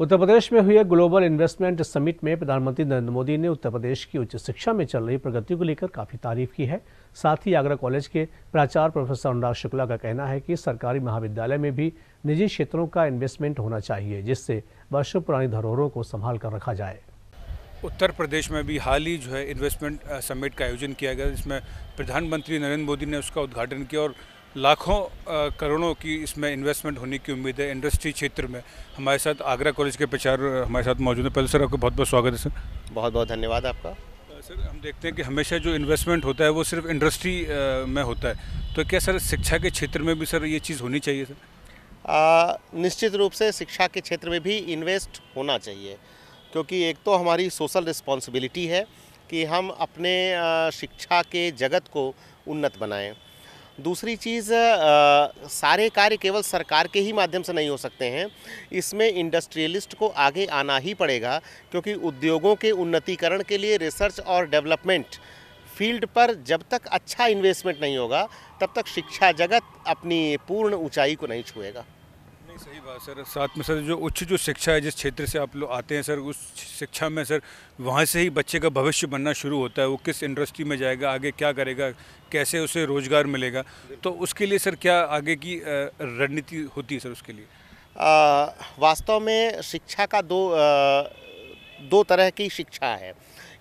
उत्तर प्रदेश में हुए global investment summit में प्रधानमंत्री नरेंद्र मोदी ने उत्तर प्रदेश की उच्च शिक्षा में चल रही प्रगति को लेकर काफ़ी तारीफ की है साथ ही आगरा कॉलेज के प्राचार्य प्रोफेसर अनुराग शुक्ला का कहना है कि सरकारी महाविद्यालय में भी निजी क्षेत्रों का इन्वेस्टमेंट होना चाहिए जिससे वर्षों पुरानी धरोहरों को संभाल कर रखा जाए उत्तर प्रदेश में भी हाल ही जो है इन्वेस्टमेंट समिट का आयोजन किया गया जिसमें प्रधानमंत्री नरेंद्र मोदी ने उसका उद्घाटन किया और लाखों करोड़ों की इसमें इन्वेस्टमेंट होने की उम्मीद है इंडस्ट्री क्षेत्र में हमारे साथ आगरा कॉलेज के प्रचार हमारे साथ मौजूद हैं पहले सर आपका बहुत बहुत स्वागत है सर बहुत बहुत धन्यवाद आपका सर हम देखते हैं कि हमेशा जो इन्वेस्टमेंट होता है वो सिर्फ इंडस्ट्री में होता है तो क्या सर शिक्षा के क्षेत्र में भी सर ये चीज़ होनी चाहिए सर निश्चित रूप से शिक्षा के क्षेत्र में भी इन्वेस्ट होना चाहिए क्योंकि एक तो हमारी सोशल रिस्पॉन्सिबिलिटी है कि हम अपने शिक्षा के जगत को उन्नत बनाएं दूसरी चीज़ सारे कार्य केवल सरकार के ही माध्यम से नहीं हो सकते हैं इसमें इंडस्ट्रियलिस्ट को आगे आना ही पड़ेगा क्योंकि उद्योगों के उन्नतीकरण के लिए रिसर्च और डेवलपमेंट फील्ड पर जब तक अच्छा इन्वेस्टमेंट नहीं होगा तब तक शिक्षा जगत अपनी पूर्ण ऊंचाई को नहीं छुएगा नहीं सही बात सर साथ में सर जो उच्च जो शिक्षा है जिस क्षेत्र से आप लोग आते हैं सर उस शिक्षा में सर वहाँ से ही बच्चे का भविष्य बनना शुरू होता है वो किस इंडस्ट्री में जाएगा आगे क्या करेगा कैसे उसे रोज़गार मिलेगा तो उसके लिए सर क्या आगे की रणनीति होती है सर उसके लिए वास्तव में शिक्षा का दो आ, दो तरह की शिक्षा है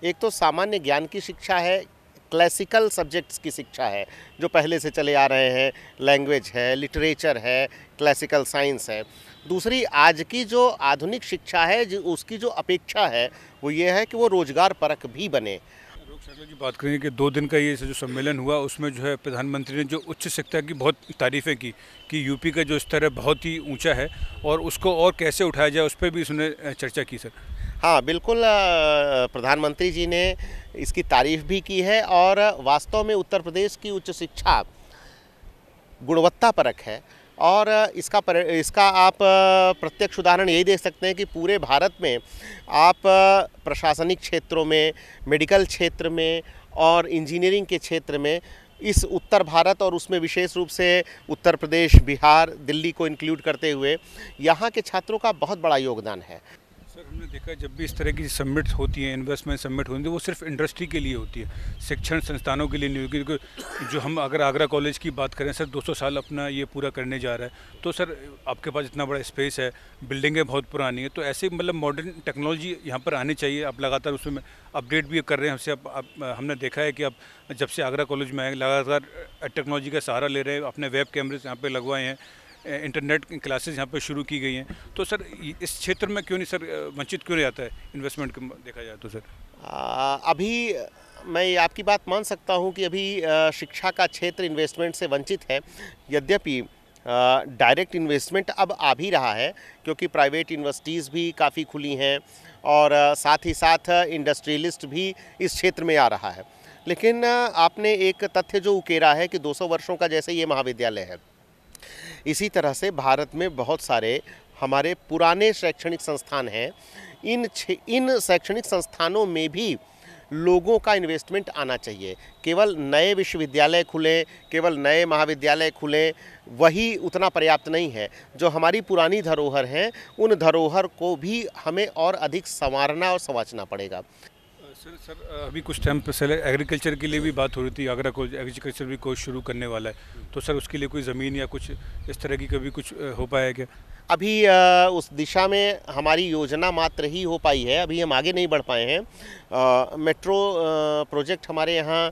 एक तो सामान्य ज्ञान की शिक्षा है क्लासिकल सब्जेक्ट्स की शिक्षा है जो पहले से चले आ रहे हैं लैंग्वेज है लिटरेचर है क्लासिकल साइंस है दूसरी आज की जो आधुनिक शिक्षा है जो उसकी जो अपेक्षा है वो ये है कि वो रोजगार परक भी बने जी बात करें कि दो दिन का ये जो सम्मेलन हुआ उसमें जो है प्रधानमंत्री ने जो उच्च शिक्षा की बहुत तारीफ़ें की कि यूपी का जो स्तर है बहुत ही ऊंचा है और उसको और कैसे उठाया जाए उस पर भी उसने चर्चा की सर हाँ बिल्कुल प्रधानमंत्री जी ने इसकी तारीफ भी की है और वास्तव में उत्तर प्रदेश की उच्च शिक्षा गुणवत्ता परक है और इसका पर, इसका आप प्रत्यक्ष उदाहरण यही देख सकते हैं कि पूरे भारत में आप प्रशासनिक क्षेत्रों में मेडिकल क्षेत्र में और इंजीनियरिंग के क्षेत्र में इस उत्तर भारत और उसमें विशेष रूप से उत्तर प्रदेश बिहार दिल्ली को इंक्लूड करते हुए यहाँ के छात्रों का बहुत बड़ा योगदान है हमने देखा जब भी इस तरह की सबमिट होती है इन्वेस्टमेंट सबमिट होती है तो वो सिर्फ इंडस्ट्री के लिए होती है शिक्षण संस्थानों के लिए नहीं होती क्योंकि जो हम अगर आगरा कॉलेज की बात करें सर 200 साल अपना ये पूरा करने जा रहा है तो सर आपके पास इतना बड़ा स्पेस है बिल्डिंगें बहुत पुरानी है तो ऐसे मतलब मॉडर्न टेक्नोलॉजी यहाँ पर आनी चाहिए आप लगातार उसमें अपडेट भी कर रहे हैं हमसे अब आप, हमने देखा है कि आप जब से आगरा कॉलेज में आए लगातार टेक्नोलॉजी का सहारा ले रहे हैं अपने वेब कैमरेज यहाँ पर लगवाए हैं इंटरनेट क्लासेस यहाँ पर शुरू की गई हैं तो सर इस क्षेत्र में क्यों नहीं सर वंचित क्यों रहता है इन्वेस्टमेंट देखा जाए तो सर अभी मैं आपकी बात मान सकता हूँ कि अभी शिक्षा का क्षेत्र इन्वेस्टमेंट से वंचित है यद्यपि डायरेक्ट इन्वेस्टमेंट अब आ भी रहा है क्योंकि प्राइवेट यूनिवर्सिटीज़ भी काफ़ी खुली हैं और साथ ही साथ इंडस्ट्रियलिस्ट भी इस क्षेत्र में आ रहा है लेकिन आपने एक तथ्य जो उकेरा है कि 200 वर्षों का जैसे ये महाविद्यालय है इसी तरह से भारत में बहुत सारे हमारे पुराने शैक्षणिक संस्थान हैं इन इन शैक्षणिक संस्थानों में भी लोगों का इन्वेस्टमेंट आना चाहिए केवल नए विश्वविद्यालय खुलें केवल नए महाविद्यालय खुलें वही उतना पर्याप्त नहीं है जो हमारी पुरानी धरोहर हैं उन धरोहर को भी हमें और अधिक संवारना और संवाचना पड़ेगा सर सर अभी कुछ टाइम पहले एग्रीकल्चर के लिए भी बात हो रही थी आगरा को एग्रीकल्चर भी कोर्स शुरू करने वाला है तो सर उसके लिए कोई ज़मीन या कुछ इस तरह की कभी कुछ हो पाया क्या अभी उस दिशा में हमारी योजना मात्र ही हो पाई है अभी हम आगे नहीं बढ़ पाए हैं मेट्रो प्रोजेक्ट हमारे यहाँ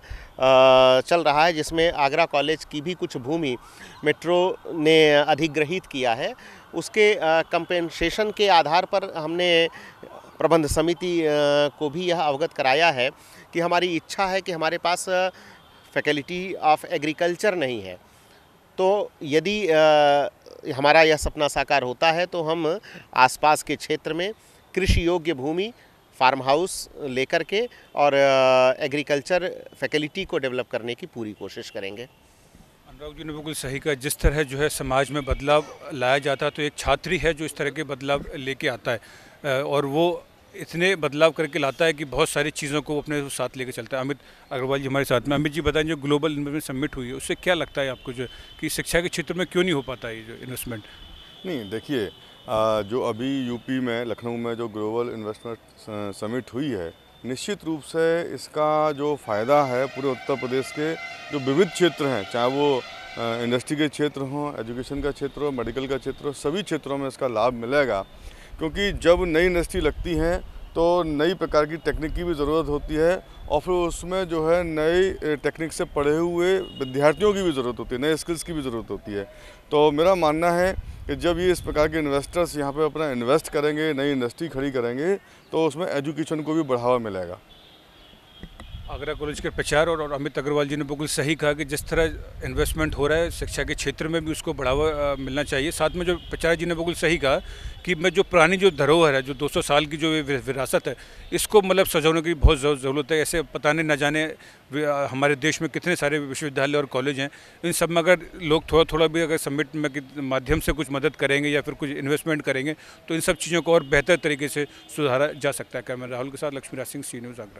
चल रहा है जिसमें आगरा कॉलेज की भी कुछ भूमि मेट्रो ने अधिग्रहित किया है उसके कंपेंसेशन के आधार पर हमने प्रबंध समिति को भी यह अवगत कराया है कि हमारी इच्छा है कि हमारे पास फैकल्टी ऑफ एग्रीकल्चर नहीं है तो यदि हमारा यह सपना साकार होता है तो हम आसपास के क्षेत्र में कृषि योग्य भूमि फार्म हाउस लेकर के और एग्रीकल्चर फैकल्टी को डेवलप करने की पूरी कोशिश करेंगे अनुराग जी ने बिल्कुल सही कहा जिस तरह जो है समाज में बदलाव लाया जाता है तो एक छात्री है जो इस तरह के बदलाव लेके आता है और वो इतने बदलाव करके लाता है कि बहुत सारी चीज़ों को अपने साथ लेकर चलता है अमित अग्रवाल जी हमारे साथ में अमित जी बताएं जो ग्लोबल इन्वेस्टमेंट समिट हुई है उससे क्या लगता है आपको जो कि शिक्षा के क्षेत्र में क्यों नहीं हो पाता है ये जो इन्वेस्टमेंट नहीं देखिए जो अभी यूपी में लखनऊ में जो ग्लोबल इन्वेस्टमेंट समिट हुई है निश्चित रूप से इसका जो फ़ायदा है पूरे उत्तर प्रदेश के जो विविध क्षेत्र हैं चाहे वो इंडस्ट्री के क्षेत्र हों एजुकेशन का क्षेत्र हो मेडिकल का क्षेत्र हो सभी क्षेत्रों में इसका लाभ मिलेगा क्योंकि जब नई इंडस्ट्री लगती हैं तो नई प्रकार की टेक्निक की भी ज़रूरत होती है और फिर उसमें जो है नई टेक्निक से पढ़े हुए विद्यार्थियों की भी ज़रूरत होती है नए स्किल्स की भी ज़रूरत होती है तो मेरा मानना है कि जब ये इस प्रकार के इन्वेस्टर्स यहाँ पे अपना इन्वेस्ट करेंगे नई इंडस्ट्री खड़ी करेंगे तो उसमें एजुकेशन को भी बढ़ावा मिलेगा आगरा कॉलेज के प्रचार और, और अमित अग्रवाल जी ने बिल्कुल सही कहा कि जिस तरह इन्वेस्टमेंट हो रहा है शिक्षा के क्षेत्र में भी उसको बढ़ावा मिलना चाहिए साथ में जो प्रचार जी ने बिल्कुल सही कहा कि मैं जो पुरानी जो धरोहर है जो 200 साल की जो विरासत है इसको मतलब सजाने की बहुत ज़रूरत है ऐसे पता नहीं ना जाने हमारे देश में कितने सारे विश्वविद्यालय और कॉलेज हैं इन सब में अगर लोग थोड़ा थोड़ा भी अगर सबमिट में माध्यम से कुछ मदद करेंगे या फिर कुछ इन्वेस्टमेंट करेंगे तो इन सब चीज़ों को और बेहतर तरीके से सुधारा जा सकता है कैमरा राहुल के साथ लक्ष्मीराज सिंह सी न्यूज़ आगरा